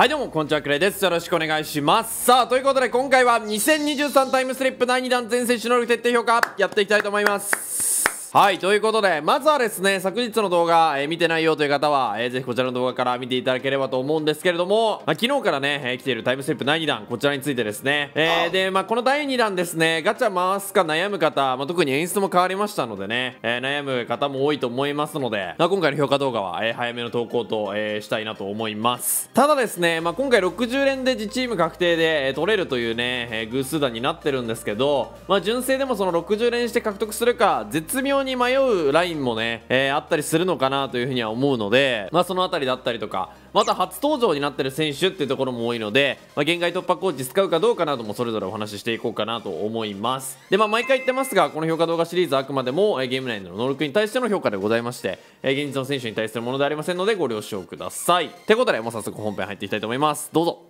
はいどうもこんにちはクレイですよろしくお願いしますさあということで今回は2023タイムスリップ第2弾全選手能力徹底評価やっていきたいと思います。はい、ということで、まずはですね、昨日の動画、えー、見てないよという方は、えー、ぜひこちらの動画から見ていただければと思うんですけれども、まあ、昨日からね、えー、来ているタイムステップ第2弾、こちらについてですね。えー、で、まあ、この第2弾ですね、ガチャ回すか悩む方、まあ、特に演出も変わりましたのでね、えー、悩む方も多いと思いますので、まあ、今回の評価動画は、えー、早めの投稿と、えー、したいなと思います。ただですね、まあ、今回60連で自チーム確定で、えー、取れるというね、えー、偶数弾になってるんですけど、まあ、純正でもその60連して獲得するか、絶妙常に迷うラインもね、えー、あったりするのかなというふうには思うので、まあ、その辺りだったりとかまた初登場になってる選手っていうところも多いので、まあ、限界突破コーチ使うかどうかなどもそれぞれお話ししていこうかなと思いますでまあ毎回言ってますがこの評価動画シリーズあくまでも、えー、ゲーム内の能力に対しての評価でございまして、えー、現実の選手に対するものでありませんのでご了承くださいってことでもう早速本編入っていきたいと思いますどうぞ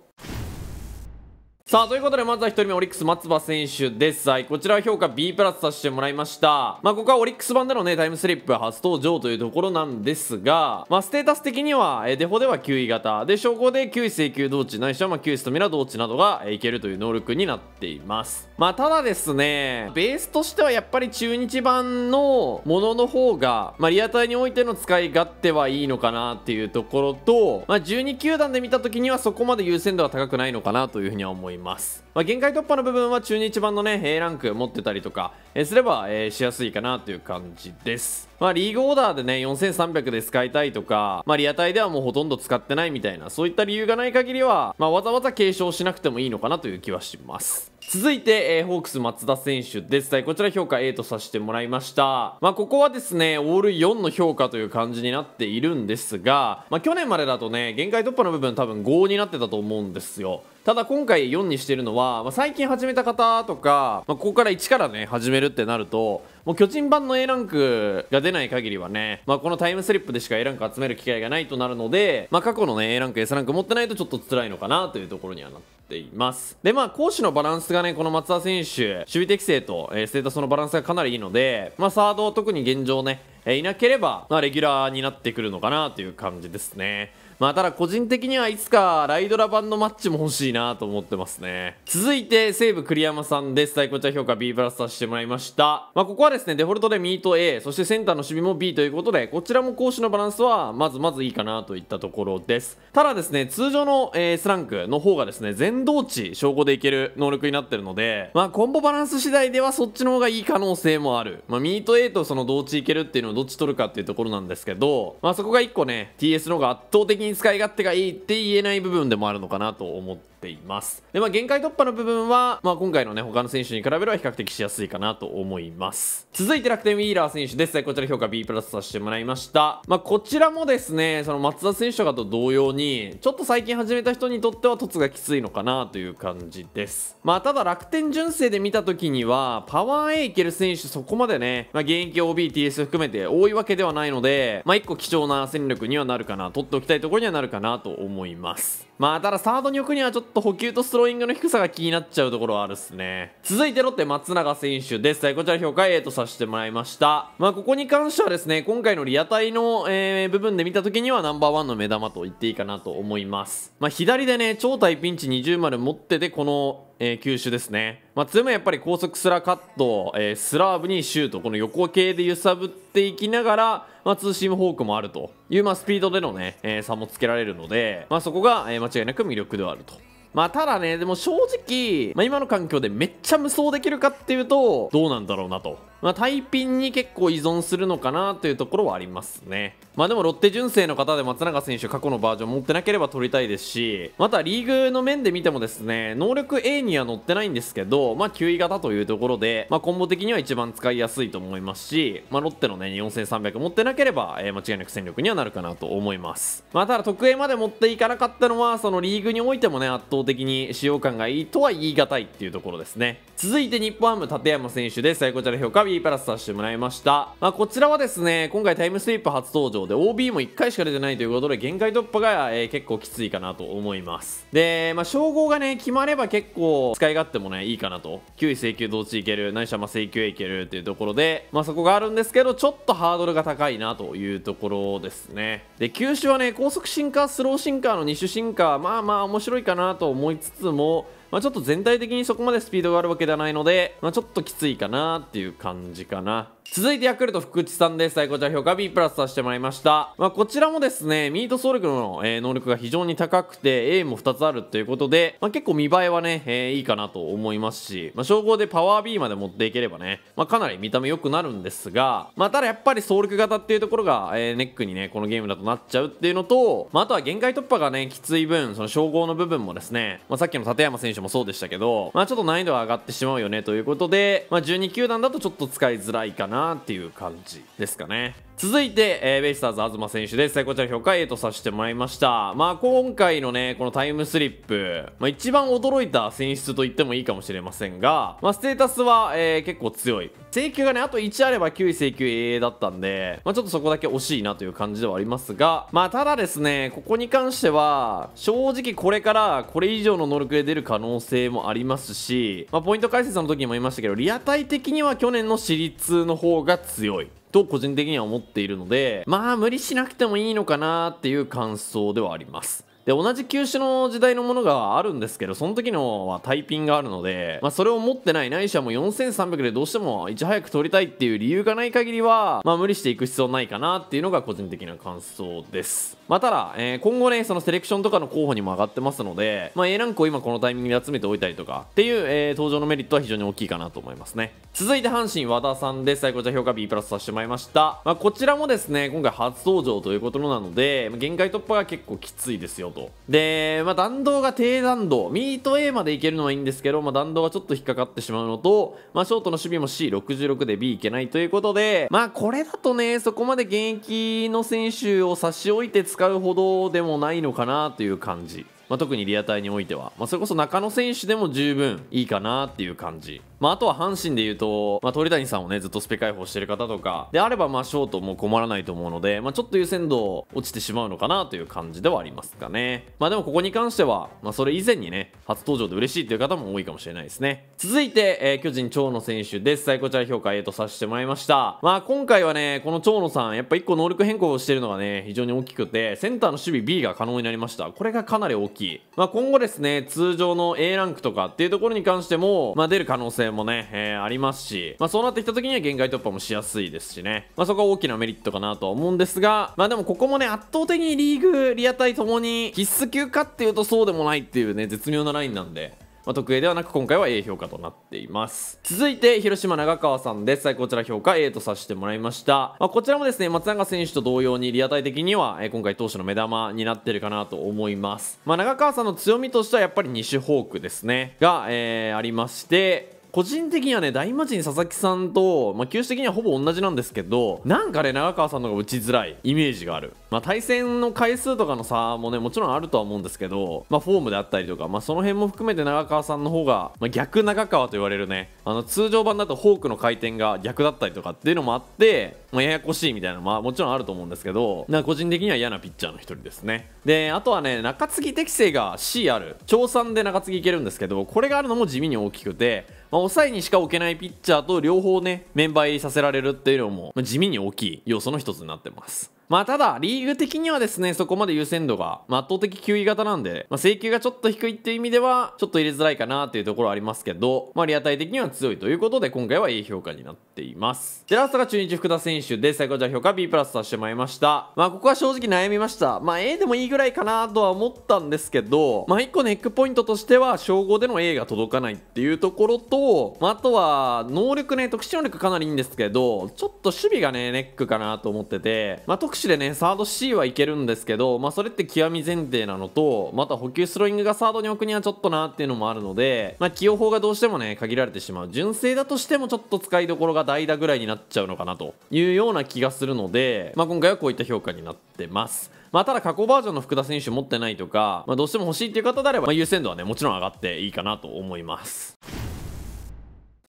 さあ、ということで、まずは1人目、オリックス松葉選手です。はい、こちらは評価 B プラスさせてもらいました。まあ、ここはオリックス版でのね、タイムスリップ初登場というところなんですが、まあ、ステータス的には、えデフォでは9位型、で、証拠で9位請求同値、ないしはまあ9位ストミラ同値などが、えいけるという能力になっています。まあ、ただですね、ベースとしてはやっぱり中日版のものの方が、まあ、リアタイにおいての使い勝手はいいのかなっていうところと、まあ、12球団で見た時にはそこまで優先度は高くないのかなというふうには思います。ます、まあ、限界突破の部分は中日版のね A ランク持ってたりとか、えー、すれば、えー、しやすいかなという感じです、まあ、リーグオーダーでね4300で使いたいとか、まあ、リアタイではもうほとんど使ってないみたいなそういった理由がない限りは、まあ、わざわざ継承しなくてもいいのかなという気はします続いて、えー、ホークス松田選手です。こちら評価 A とさせてもらいました。まあ、ここはですね、オール4の評価という感じになっているんですが、まあ、去年までだとね、限界突破の部分多分5になってたと思うんですよ。ただ今回4にしてるのは、まあ、最近始めた方とか、まあ、ここから1からね始めるってなるともう巨人版の A ランクが出ない限りはね、まあ、このタイムスリップでしか A ランク集める機会がないとなるので、まあ、過去のね A ランク S ランク持ってないとちょっと辛いのかなというところにはなっていますでまあ攻守のバランスがねこの松田選手守備適性と、えー、ステータスのバランスがかなりいいので、まあ、サードは特に現状ねえいなければ、まあ、レギュラーになってくるのかなという感じですね。まあただ個人的にはいつかライドラ版のマッチも欲しいなと思ってますね続いて西武栗山さんです最高値評価 B プラスさせてもらいましたまあここはですねデフォルトでミート A そしてセンターの守備も B ということでこちらも攻守のバランスはまずまずいいかなといったところですただですね通常の、えー、スランクの方がですね全動値証拠でいける能力になってるのでまあコンボバランス次第ではそっちの方がいい可能性もあるまあミート A とその同値いけるっていうのをどっち取るかっていうところなんですけどまあそこが1個ね TS の方が圧倒的に使い勝手がいいって言えない部分でもあるのかなと思ってています。で、まあ、限界突破の部分は、まあ、今回のね、他の選手に比べれば比較的しやすいかなと思います。続いて楽天ウィーラー選手ですこちら評価 B プラスさせてもらいました。まあ、こちらもですね、その松田選手とかと同様に、ちょっと最近始めた人にとっては凸がきついのかなという感じです。まあ、ただ楽天純正で見た時には、パワーエイケル選手そこまでね、まあ、現役 OBTS 含めて多いわけではないので、まあ、一個貴重な戦力にはなるかな、取っておきたいところにはなるかなと思います。まあただサードに置くにはちょっと補給とスローイングの低さが気になっちゃうところはあるっすね続いてロッテ松永選手ですこちら評価 A とさせてもらいましたまあここに関してはですね今回のリアタイの、えー、部分で見た時にはナンバーワンの目玉と言っていいかなと思いますまあ左でね超大ピンチ20丸持っててこのえー、球種ですね、まあ、強めやっぱり高速スラカット、えー、スラーブにシュートこの横系で揺さぶっていきながら、まあ、ツーシームフォークもあるという、まあ、スピードでのね、えー、差もつけられるので、まあ、そこが、え間違いなく魅力ではあるとまあただね、でも正直、まあ今の環境でめっちゃ無双できるかっていうと、どうなんだろうなと。まあタイピンに結構依存するのかなというところはありますね。まあでもロッテ純正の方で松永選手過去のバージョン持ってなければ取りたいですし、またリーグの面で見てもですね、能力 A には乗ってないんですけど、まあ9位型というところで、まあコンボ的には一番使いやすいと思いますし、まあロッテのね、4300持ってなければ、えー、間違いなく戦力にはなるかなと思います。まあただ特 A まで持っていかなかったのは、そのリーグにおいてもね、圧倒倒的に使用感がいいとは言い難いっていうところですね続いて日本ハム立山選手です、高い、こちら評価 B プラスさせてもらいました、まあ、こちらはですね今回タイムスリップ初登場で OB も1回しか出てないということで限界突破が、えー、結構きついかなと思いますで、まあ、称号がね決まれば結構使い勝手もねいいかなと9位請求同時いけるないしはま請求へいけるっていうところで、まあ、そこがあるんですけどちょっとハードルが高いなというところですねで球種はね高速進化スロー進化の2種進化まあまあ面白いかなと思いつつも、まあ、ちょっと全体的にそこまでスピードがあるわけではないので、まあ、ちょっときついかなっていう感じかな。続いてヤクルト福地さんです。最高じゃ評価 B プラスさせてもらいました。まあ、こちらもですね、ミート走力の、えー、能力が非常に高くて、A も2つあるということで、まあ、結構見栄えはね、えー、いいかなと思いますし、まあ、称号でパワー B まで持っていければね、まあ、かなり見た目良くなるんですが、まあ、ただやっぱり総力型っていうところが、えー、ネックにね、このゲームだとなっちゃうっていうのと、まあ、あとは限界突破がね、きつい分、その称号の部分もですね、まあ、さっきの立山選手もそうでしたけど、まあ、ちょっと難易度が上がってしまうよねということで、まあ、12球団だとちょっと使いづらいかなっていう感じですかね続いて、えー、ベイスターズ東選手です。こちら評価 A とさせてもらいました。まあ今回のね、このタイムスリップ、まあ、一番驚いた選出と言ってもいいかもしれませんが、まあステータスは、えー、結構強い。請求がね、あと1あれば9位請求 AA だったんで、まあちょっとそこだけ惜しいなという感じではありますが、まあただですね、ここに関しては、正直これからこれ以上の能力で出る可能性もありますし、まあポイント解説の時にも言いましたけど、リアタイ的には去年の私立の方が強い。と個人的には思っているのでまあ無理しなくてもいいのかなっていう感想ではありますで同じ球種の時代のものがあるんですけどその時のはタイピンがあるので、まあ、それを持ってないないしはもう4300でどうしてもいち早く取りたいっていう理由がない限りは、まあ、無理していく必要ないかなっていうのが個人的な感想です、まあ、ただ、えー、今後ねそのセレクションとかの候補にも上がってますので、まあ、A ランクを今このタイミングで集めておいたりとかっていう、えー、登場のメリットは非常に大きいかなと思いますね続いて阪神和田さんです最高じゃ評価 B プラスさせてもらいました、まあ、こちらもですね今回初登場ということなので限界突破が結構きついですよと。で、まあ、弾道が低弾道、ミート A までいけるのはいいんですけど、まあ、弾道がちょっと引っかかってしまうのと、まあ、ショートの守備も C66 で B いけないということで、まあ、これだとね、そこまで現役の選手を差し置いて使うほどでもないのかなという感じ。まあ、特にリアタイにおいては、まあ、それこそ中野選手でも十分いいかなっていう感じまあ、あとは阪神で言うと、まあ、鳥谷さんをね、ずっとスペ解放してる方とか、であれば、まあ、ショートも困らないと思うので、まあ、ちょっと優先度落ちてしまうのかなという感じではありますかね。まあ、でもここに関しては、まあ、それ以前にね、初登場で嬉しいという方も多いかもしれないですね。続いて、えー、巨人長野選手です。最高チャー評価、えとさせてもらいました。まあ、今回はね、この長野さん、やっぱ一個能力変更をしてるのがね、非常に大きくて、センターの守備 B が可能になりました。これがかなり大きい。まあ、今後ですね、通常の A ランクとかっていうところに関しても、まあ、出る可能性もね、えー、ありますし、まあ、そうなってきた時には限界突破もしやすいですしね、まあ、そこは大きなメリットかなとは思うんですが、まあでもここもね、圧倒的にリーグ、リアタイともに必須級かっていうとそうでもないっていうね、絶妙なラインなんで、まあ、特 A ではなく今回は A 評価となっています続いて広島長川さんですはいこちら評価 A とさせてもらいました、まあ、こちらもですね松永選手と同様にリアタイ的には、え今回投手の目玉になってるかなと思います、まあ、長川さんの強みとしてはやっぱり西フォークですねが、えー、ありまして個人的にはね大魔神佐々木さんと、まあ、球種的にはほぼ同じなんですけどなんかね長川さんの方が打ちづらいイメージがある、まあ、対戦の回数とかの差もねもちろんあるとは思うんですけど、まあ、フォームであったりとか、まあ、その辺も含めて長川さんの方が、まあ、逆長川と言われるねあの通常版だとフォークの回転が逆だったりとかっていうのもあって、まあ、ややこしいみたいなのももちろんあると思うんですけどなんか個人的には嫌なピッチャーの一人ですねであとはね中継ぎ適性が C ある調3で中継ぎいけるんですけどこれがあるのも地味に大きくてまあ、抑えにしか置けないピッチャーと両方ね、メンバー入りさせられるっていうのも、まあ、地味に大きい要素の一つになってます。まあただ、リーグ的にはですね、そこまで優先度が、まあ、圧倒的9位型なんで、まあ、請求がちょっと低いっていう意味では、ちょっと入れづらいかなっていうところありますけど、まあリアタイ的には強いということで、今回は A 評価になっています。で、ラストが中日福田選手で、最高じゃ評価 B プラスさせてもらいました。まあここは正直悩みました。まあ A でもいいぐらいかなとは思ったんですけど、まあ1個ネックポイントとしては、称号での A が届かないっていうところと、まああとは、能力ね、特殊能力かなりいいんですけど、ちょっと守備がね、ネックかなと思ってて、まあ特殊手でねサード C はいけるんですけど、まあ、それって極み前提なのとまた補給スローイングがサードに置くにはちょっとなっていうのもあるので、まあ、起用法がどうしてもね限られてしまう純正だとしてもちょっと使いどころが代打ぐらいになっちゃうのかなというような気がするので、まあ、今回はこういった評価になってます。まあ、ただ過去バージョンの福田選手持ってないとか、まあ、どうしても欲しいっていう方であれば、まあ、優先度はねもちろん上がっていいかなと思います。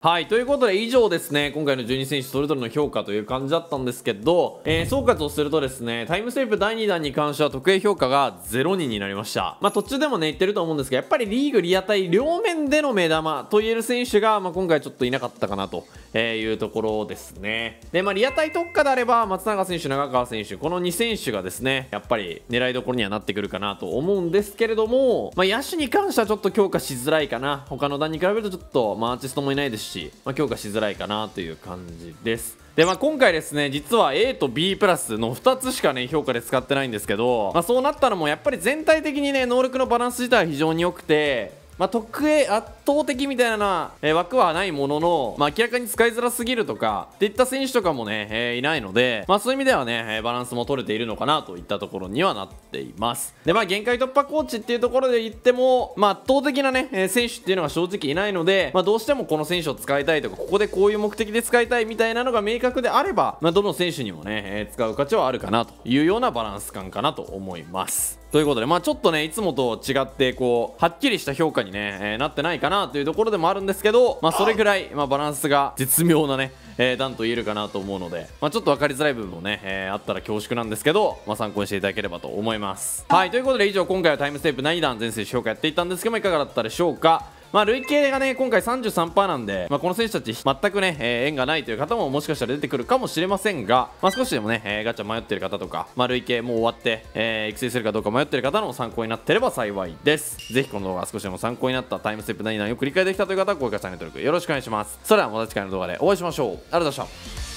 はい、ということで以上ですね、今回の12選手それぞれの評価という感じだったんですけど、えー、総括をするとですね、タイムスリップ第2弾に関しては特 A 評価が0人になりました。まあ途中でもね、言ってると思うんですけど、やっぱりリーグリアタイ両面での目玉と言える選手が、まあ、今回ちょっといなかったかなというところですね。で、まあリアタイ特化であれば、松永選手、長川選手、この2選手がですね、やっぱり狙いどころにはなってくるかなと思うんですけれども、まあ野手に関してはちょっと強化しづらいかな。他の段に比べるとちょっと、まあアーティストもいないですし、し、まあ、強化しづらいかなという感じですで、まあ、今回ですね実は A と B プラスの2つしかね評価で使ってないんですけど、まあ、そうなったのもやっぱり全体的にね能力のバランス自体は非常に良くてまあ、特営圧倒的みたいな、えー、枠はないものの、まあ、明らかに使いづらすぎるとかっていった選手とかもね、えー、いないので、まあ、そういう意味ではね、えバランスも取れているのかなといったところにはなっていますでまあ限界突破コーチっていうところで言っても、まあ、圧倒的なね、え選手っていうのが正直いないので、まあ、どうしてもこの選手を使いたいとかここでこういう目的で使いたいみたいなのが明確であれば、まあ、どの選手にもね、え使う価値はあるかなというようなバランス感かなと思いますということで、まあ、ちょっとね、いつもと違って、こう、はっきりした評価にね、えー、なってないかなというところでもあるんですけど、まあ、それぐらい、まあ、バランスが絶妙なね、えー、段と言えるかなと思うので、まあ、ちょっと分かりづらい部分もね、えー、あったら恐縮なんですけど、まあ、参考にしていただければと思います。はい、ということで以上、今回はタイムステープ何段全選手評価やっていったんですけども、いかがだったでしょうかまあ、累計がね今回33%なんで、まあ、この選手たち全くね、えー、縁がないという方ももしかしたら出てくるかもしれませんが、まあ、少しでもね、えー、ガチャ迷ってる方とか、まあ、累計もう終わって、えー、育成するかどうか迷ってる方の参考になってれば幸いですぜひこの動画少しでも参考になったタイムステップ99を繰り返できたという方は高評価チャンネル登録よろしくお願いしますそれではまた次回の動画でお会いしましょうありがとうございました